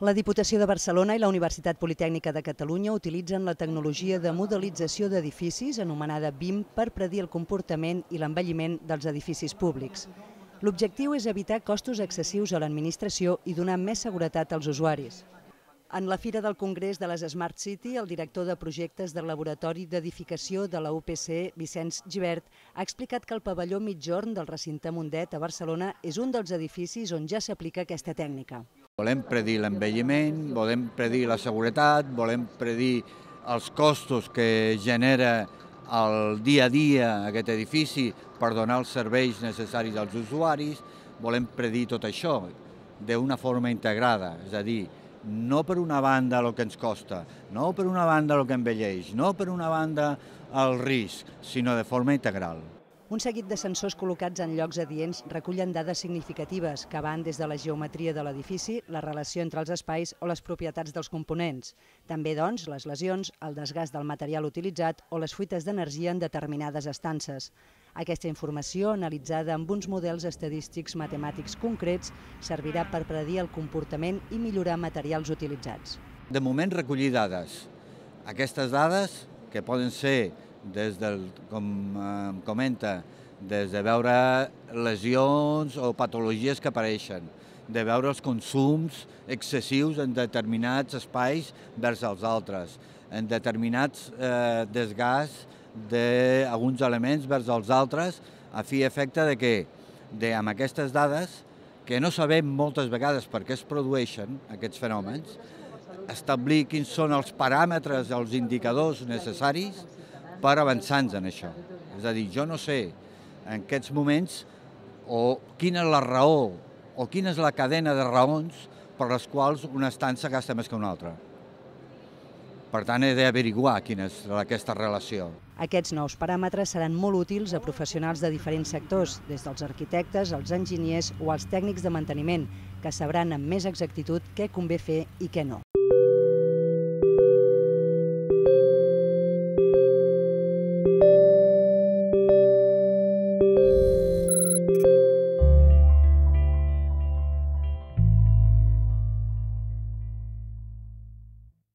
La Diputació de Barcelona i la Universitat Politècnica de Catalunya utilitzen la tecnologia de modelització d'edificis, anomenada BIM, per predir el comportament i l'envelliment dels edificis públics. L'objectiu és evitar costos excessius a l'administració i donar més seguretat als usuaris. En la Fira del Congrés de les Smart City, el director de projectes del Laboratori d'Edificació de la UPC, Vicenç Givert, ha explicat que el pavelló mitjorn del recinte Mundet a Barcelona és un dels edificis on ja s'aplica aquesta tècnica. Volem predir l'envelliment, volem predir la seguretat, volem predir els costos que genera el dia a dia aquest edifici per donar els serveis necessaris als usuaris, volem predir tot això d'una forma integrada, és a dir, no per una banda el que ens costa, no per una banda el que envelleix, no per una banda el risc, sinó de forma integral. Un seguit de sensors col·locats en llocs adients recullen dades significatives que van des de la geometria de l'edifici, la relació entre els espais o les propietats dels components. També, doncs, les lesions, el desgast del material utilitzat o les fuites d'energia en determinades estances. Aquesta informació, analitzada amb uns models estadístics matemàtics concrets, servirà per predir el comportament i millorar materials utilitzats. De moment recollir dades. Aquestes dades, que poden ser, des del, com eh, comenta, des de veure lesions o patologies que apareixen, de veure els consums excessius en determinats espais vers els altres, en determinats eh, desgasts d'alguns elements vers els altres a fi i efecte de que de, amb aquestes dades, que no sabem moltes vegades per què es produeixen aquests fenòmens, establir quins són els paràmetres, els indicadors necessaris per avançar-nos en això. És a dir, jo no sé en aquests moments o quina és la raó o quina és la cadena de raons per les quals una estança gasta més que una altra. Per tant, he d'averiguar quina és aquesta relació. Aquests nous paràmetres seran molt útils a professionals de diferents sectors, des dels arquitectes, els enginyers o els tècnics de manteniment, que sabran amb més exactitud què convé fer i què no.